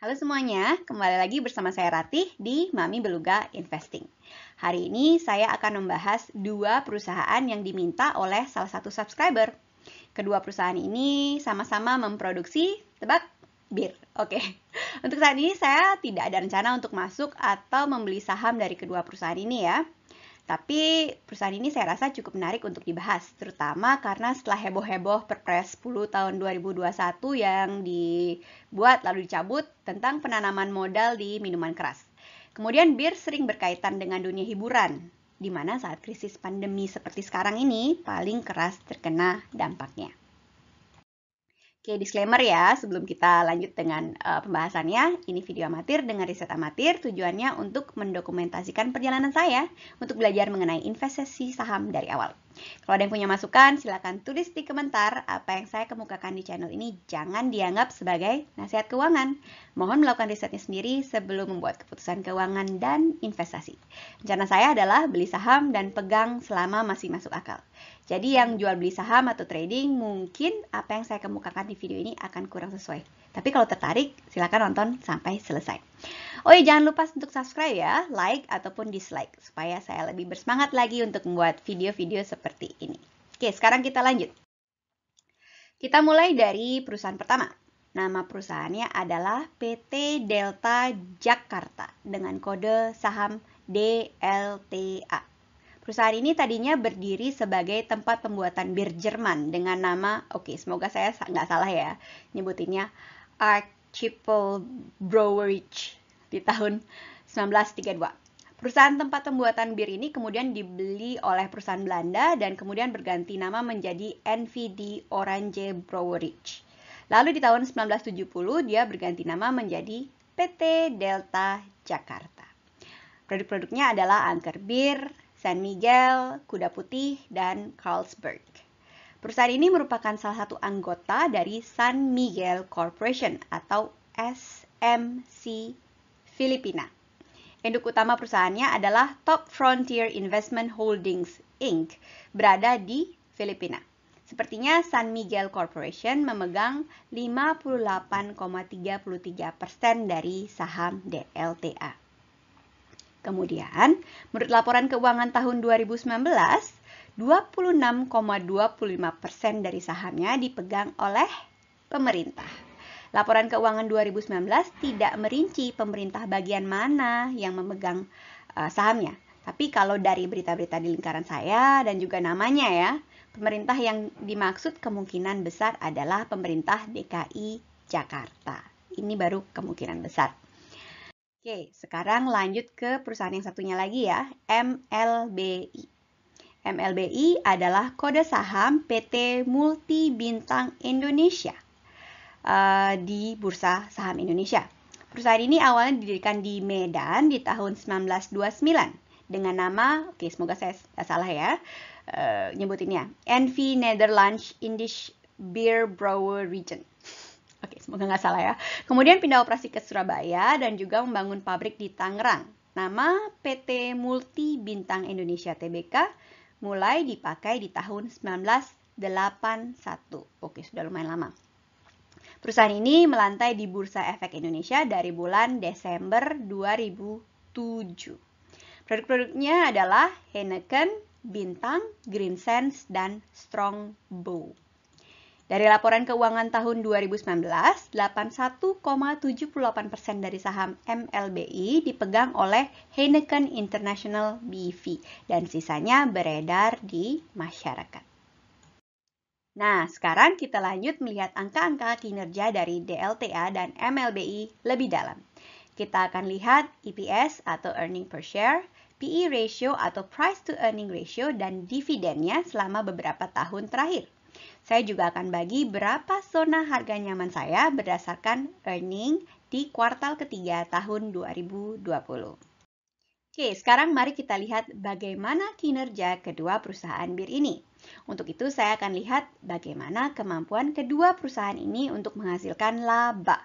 Halo semuanya, kembali lagi bersama saya Ratih di Mami Beluga Investing. Hari ini saya akan membahas dua perusahaan yang diminta oleh salah satu subscriber. Kedua perusahaan ini sama-sama memproduksi tebak bir. Oke. Untuk saat ini saya tidak ada rencana untuk masuk atau membeli saham dari kedua perusahaan ini ya. Tapi perusahaan ini saya rasa cukup menarik untuk dibahas, terutama karena setelah heboh-heboh Perpres 10 tahun 2021 yang dibuat lalu dicabut tentang penanaman modal di minuman keras. Kemudian bir sering berkaitan dengan dunia hiburan, di mana saat krisis pandemi seperti sekarang ini paling keras terkena dampaknya. Oke, disclaimer ya, sebelum kita lanjut dengan uh, pembahasannya, ini video amatir dengan riset amatir, tujuannya untuk mendokumentasikan perjalanan saya untuk belajar mengenai investasi saham dari awal. Kalau ada yang punya masukan, silakan tulis di komentar apa yang saya kemukakan di channel ini. Jangan dianggap sebagai nasihat keuangan. Mohon melakukan risetnya sendiri sebelum membuat keputusan keuangan dan investasi. Rencana saya adalah beli saham dan pegang selama masih masuk akal. Jadi yang jual beli saham atau trading mungkin apa yang saya kemukakan di video ini akan kurang sesuai. Tapi kalau tertarik, silakan nonton sampai selesai. Oh iya, jangan lupa untuk subscribe ya, like ataupun dislike supaya saya lebih bersemangat lagi untuk membuat video-video seperti ini. Oke, sekarang kita lanjut. Kita mulai dari perusahaan pertama. Nama perusahaannya adalah PT Delta Jakarta dengan kode saham DLTA. Perusahaan ini tadinya berdiri sebagai tempat pembuatan bir Jerman dengan nama, oke okay, semoga saya nggak salah ya, nyebutinnya Ark Chipple Brewery di tahun 1932. Perusahaan tempat pembuatan bir ini kemudian dibeli oleh perusahaan Belanda dan kemudian berganti nama menjadi NVD Orange Brewery. Lalu di tahun 1970 dia berganti nama menjadi PT Delta Jakarta. Produk-produknya adalah Anker Beer, San Miguel, Kuda Putih, dan Carlsberg. Perusahaan ini merupakan salah satu anggota dari San Miguel Corporation atau SMC Filipina. Induk utama perusahaannya adalah Top Frontier Investment Holdings Inc. berada di Filipina. Sepertinya San Miguel Corporation memegang 58,33 dari saham DLTA. Kemudian, menurut laporan keuangan tahun 2019, 26,25% dari sahamnya dipegang oleh pemerintah. Laporan keuangan 2019 tidak merinci pemerintah bagian mana yang memegang eh, sahamnya. Tapi kalau dari berita-berita di lingkaran saya dan juga namanya ya, pemerintah yang dimaksud kemungkinan besar adalah pemerintah DKI Jakarta. Ini baru kemungkinan besar. Oke, sekarang lanjut ke perusahaan yang satunya lagi ya, MLBI. MLBI adalah kode saham PT Multi Bintang Indonesia uh, di Bursa Saham Indonesia. Perusahaan ini awalnya didirikan di Medan di tahun 1929 dengan nama, oke okay, semoga saya tidak salah ya uh, nyebutinnya, NV Netherlands Indisch Beer Brewer Region. Oke, okay, semoga nggak salah ya. Kemudian pindah operasi ke Surabaya dan juga membangun pabrik di Tangerang. Nama PT Multi Bintang Indonesia Tbk mulai dipakai di tahun 1981. Oke, sudah lumayan lama. Perusahaan ini melantai di Bursa Efek Indonesia dari bulan Desember 2007. Produk-produknya adalah Heineken, Bintang, Green Sense, dan Strongbow. Dari laporan keuangan tahun 2019, 81,78 persen dari saham MLBI dipegang oleh Heineken International BV dan sisanya beredar di masyarakat. Nah, sekarang kita lanjut melihat angka-angka kinerja dari DLTA dan MLBI lebih dalam. Kita akan lihat EPS atau Earning Per Share, PE Ratio atau Price to Earning Ratio, dan dividennya selama beberapa tahun terakhir. Saya juga akan bagi berapa zona harga nyaman saya berdasarkan earning di kuartal ketiga tahun 2020. Oke, sekarang mari kita lihat bagaimana kinerja kedua perusahaan bir ini. Untuk itu saya akan lihat bagaimana kemampuan kedua perusahaan ini untuk menghasilkan laba.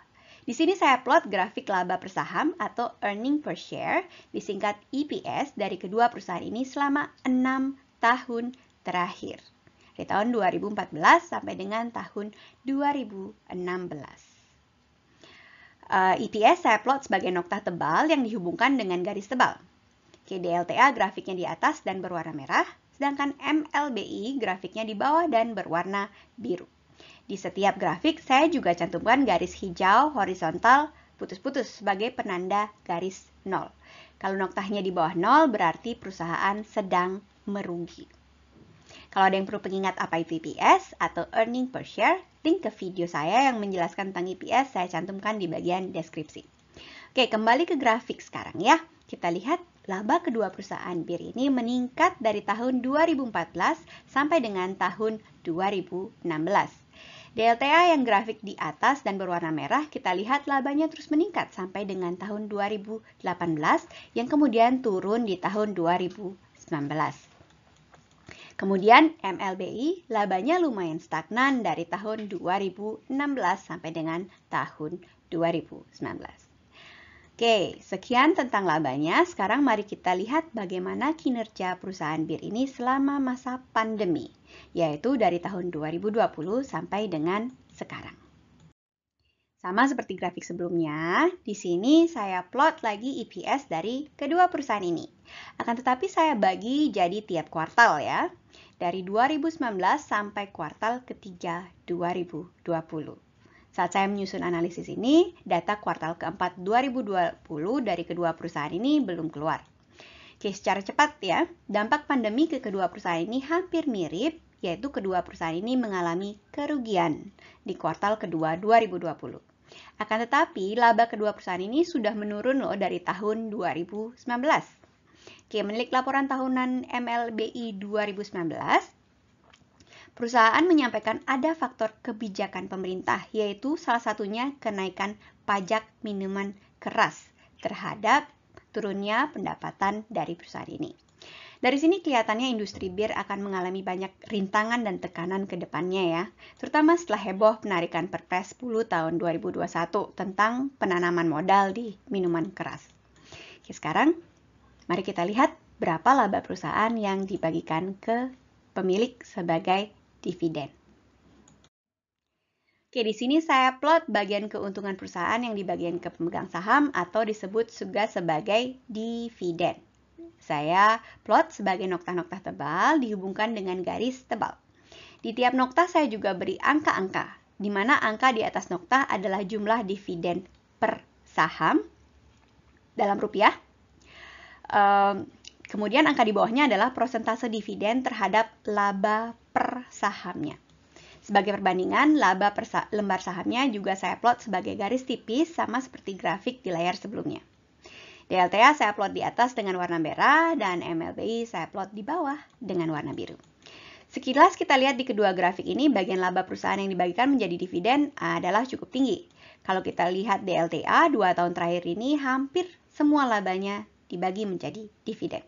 Di sini saya plot grafik laba per saham atau earning per share disingkat EPS dari kedua perusahaan ini selama 6 tahun terakhir dari tahun 2014 sampai dengan tahun 2016. Uh, EPS saya plot sebagai nokta tebal yang dihubungkan dengan garis tebal. KDLTA grafiknya di atas dan berwarna merah, sedangkan MLBI grafiknya di bawah dan berwarna biru. Di setiap grafik, saya juga cantumkan garis hijau horizontal putus-putus sebagai penanda garis nol. Kalau noktahnya di bawah nol, berarti perusahaan sedang merugi. Kalau ada yang perlu pengingat apa itu EPS atau earning per share, link ke video saya yang menjelaskan tentang EPS saya cantumkan di bagian deskripsi. Oke, kembali ke grafik sekarang ya. Kita lihat laba kedua perusahaan bir ini meningkat dari tahun 2014 sampai dengan tahun 2016. DLTA yang grafik di atas dan berwarna merah, kita lihat labanya terus meningkat sampai dengan tahun 2018 yang kemudian turun di tahun 2019. Kemudian MLBI labanya lumayan stagnan dari tahun 2016 sampai dengan tahun 2019. Oke, sekian tentang labanya. Sekarang mari kita lihat bagaimana kinerja perusahaan bir ini selama masa pandemi, yaitu dari tahun 2020 sampai dengan sekarang. Sama seperti grafik sebelumnya, di sini saya plot lagi EPS dari kedua perusahaan ini. Akan tetapi saya bagi jadi tiap kuartal ya, dari 2019 sampai kuartal ketiga 2020. Saat saya menyusun analisis ini, data kuartal keempat 2020 dari kedua perusahaan ini belum keluar. Oke, secara cepat ya, dampak pandemi ke kedua perusahaan ini hampir mirip, yaitu kedua perusahaan ini mengalami kerugian di kuartal kedua 2020. Akan tetapi, laba kedua perusahaan ini sudah menurun loh dari tahun 2019. Oke, menilik laporan tahunan MLBI 2019, perusahaan menyampaikan ada faktor kebijakan pemerintah, yaitu salah satunya kenaikan pajak minuman keras terhadap turunnya pendapatan dari perusahaan ini. Dari sini kelihatannya industri bir akan mengalami banyak rintangan dan tekanan ke depannya ya, terutama setelah heboh penarikan Perpres 10 tahun 2021 tentang penanaman modal di minuman keras. Oke, sekarang mari kita lihat berapa laba perusahaan yang dibagikan ke pemilik sebagai dividen. Oke, di sini saya plot bagian keuntungan perusahaan yang dibagikan ke pemegang saham atau disebut juga sebagai dividen saya plot sebagai nokta-nokta tebal dihubungkan dengan garis tebal. Di tiap nokta saya juga beri angka-angka, di mana angka di atas nokta adalah jumlah dividen per saham dalam rupiah. Um, kemudian angka di bawahnya adalah persentase dividen terhadap laba per sahamnya. Sebagai perbandingan, laba per sa lembar sahamnya juga saya plot sebagai garis tipis sama seperti grafik di layar sebelumnya. DLTA saya plot di atas dengan warna merah dan MLBI saya plot di bawah dengan warna biru. Sekilas kita lihat di kedua grafik ini bagian laba perusahaan yang dibagikan menjadi dividen adalah cukup tinggi. Kalau kita lihat DLTA dua tahun terakhir ini hampir semua labanya dibagi menjadi dividen.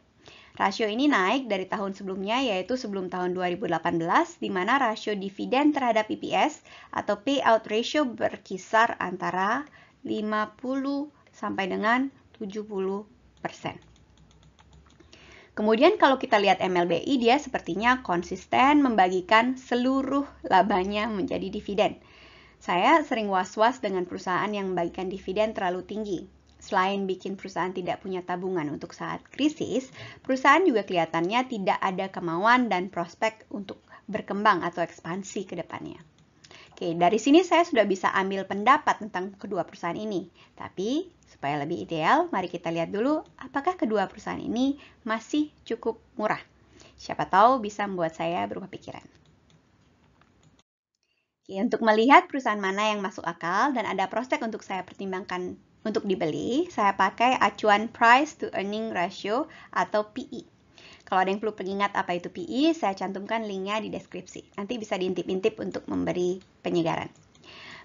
Rasio ini naik dari tahun sebelumnya yaitu sebelum tahun 2018 di mana rasio dividen terhadap EPS atau payout ratio berkisar antara 50 sampai dengan 70%. Kemudian kalau kita lihat MLBI, dia sepertinya konsisten membagikan seluruh labanya menjadi dividen. Saya sering was-was dengan perusahaan yang membagikan dividen terlalu tinggi. Selain bikin perusahaan tidak punya tabungan untuk saat krisis, perusahaan juga kelihatannya tidak ada kemauan dan prospek untuk berkembang atau ekspansi ke depannya. Oke, dari sini saya sudah bisa ambil pendapat tentang kedua perusahaan ini. Tapi, supaya lebih ideal, mari kita lihat dulu apakah kedua perusahaan ini masih cukup murah. Siapa tahu bisa membuat saya berubah pikiran. Oke, untuk melihat perusahaan mana yang masuk akal dan ada prospek untuk saya pertimbangkan untuk dibeli, saya pakai acuan price to earning ratio atau PE. Kalau ada yang perlu pengingat apa itu PI, e, saya cantumkan linknya di deskripsi. Nanti bisa diintip-intip untuk memberi penyegaran.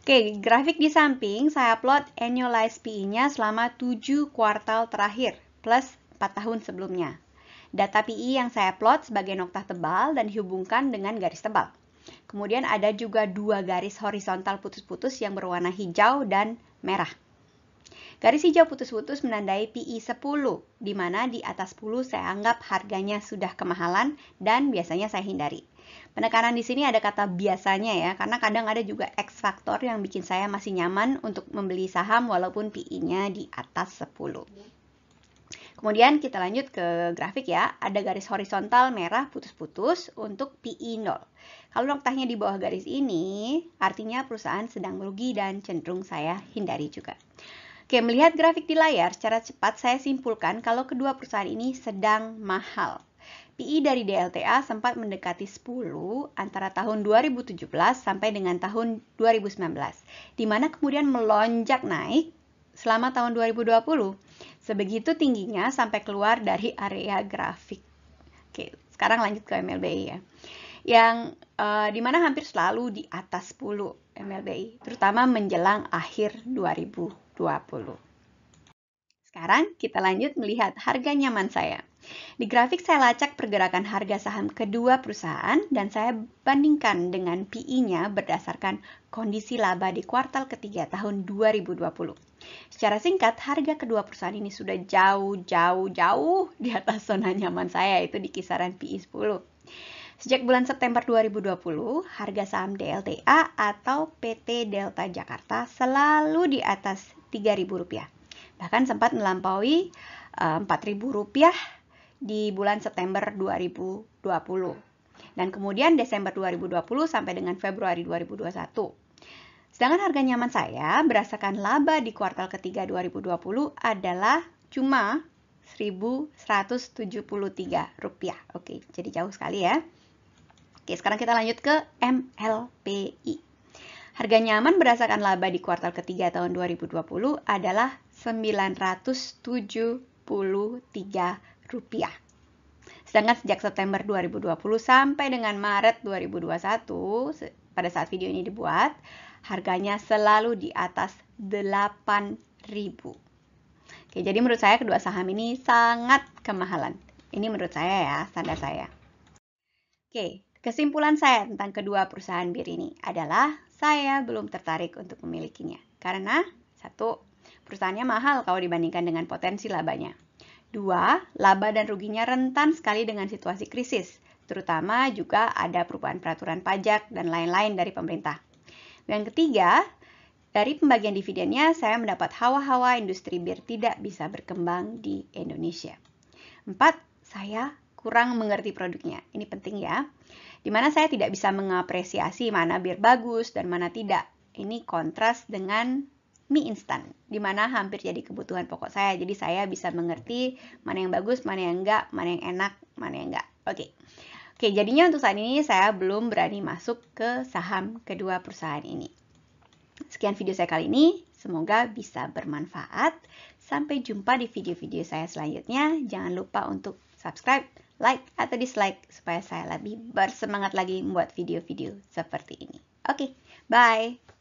Oke, grafik di samping saya plot annualized PI-nya selama 7 kuartal terakhir plus 4 tahun sebelumnya. Data PI e yang saya plot sebagai nokta tebal dan hubungkan dengan garis tebal. Kemudian ada juga dua garis horizontal putus-putus yang berwarna hijau dan merah. Garis hijau putus-putus menandai PI 10, e di mana di atas 10 saya anggap harganya sudah kemahalan dan biasanya saya hindari. Penekanan di sini ada kata biasanya ya, karena kadang ada juga X faktor yang bikin saya masih nyaman untuk membeli saham walaupun PI-nya di atas 10. Kemudian kita lanjut ke grafik ya, ada garis horizontal merah putus-putus untuk PI 0. E Kalau noktahnya di bawah garis ini, artinya perusahaan sedang merugi dan cenderung saya hindari juga. Oke, melihat grafik di layar secara cepat saya simpulkan kalau kedua perusahaan ini sedang mahal. PI dari DLTA sempat mendekati 10 antara tahun 2017 sampai dengan tahun 2019, di mana kemudian melonjak naik selama tahun 2020. Sebegitu tingginya sampai keluar dari area grafik. Oke, sekarang lanjut ke MLBI ya. Yang uh, eh, dimana hampir selalu di atas 10. MLBI, terutama menjelang akhir 2020. Sekarang kita lanjut melihat harga nyaman saya. Di grafik saya lacak pergerakan harga saham kedua perusahaan dan saya bandingkan dengan PI-nya berdasarkan kondisi laba di kuartal ketiga tahun 2020. Secara singkat, harga kedua perusahaan ini sudah jauh-jauh-jauh di atas zona nyaman saya, yaitu di kisaran PI 10. Sejak bulan September 2020, harga saham DLTA atau PT Delta Jakarta selalu di atas Rp3.000. Bahkan sempat melampaui eh, Rp4.000 di bulan September 2020. Dan kemudian Desember 2020 sampai dengan Februari 2021. Sedangkan harga nyaman saya berdasarkan laba di kuartal ketiga 2020 adalah cuma Rp1.173. Oke, jadi jauh sekali ya. Oke, sekarang kita lanjut ke MLPI. Harga nyaman berdasarkan laba di kuartal ketiga tahun 2020 adalah Rp973. Sedangkan sejak September 2020 sampai dengan Maret 2021, pada saat video ini dibuat, harganya selalu di atas 8000 Oke, jadi menurut saya kedua saham ini sangat kemahalan. Ini menurut saya ya, standar saya. Oke, Kesimpulan saya tentang kedua perusahaan bir ini adalah saya belum tertarik untuk memilikinya. Karena satu, perusahaannya mahal kalau dibandingkan dengan potensi labanya. Dua, laba dan ruginya rentan sekali dengan situasi krisis, terutama juga ada perubahan peraturan pajak dan lain-lain dari pemerintah. Yang ketiga, dari pembagian dividennya saya mendapat hawa-hawa industri bir tidak bisa berkembang di Indonesia. Empat, saya kurang mengerti produknya. Ini penting ya. Dimana saya tidak bisa mengapresiasi mana bir bagus dan mana tidak. Ini kontras dengan mie instan, dimana hampir jadi kebutuhan pokok saya. Jadi saya bisa mengerti mana yang bagus, mana yang enggak, mana yang enak, mana yang enggak. Oke. Oke, jadinya untuk saat ini saya belum berani masuk ke saham kedua perusahaan ini. Sekian video saya kali ini, semoga bisa bermanfaat. Sampai jumpa di video-video saya selanjutnya. Jangan lupa untuk subscribe, like atau dislike supaya saya lebih bersemangat lagi membuat video-video seperti ini. Oke, okay, bye.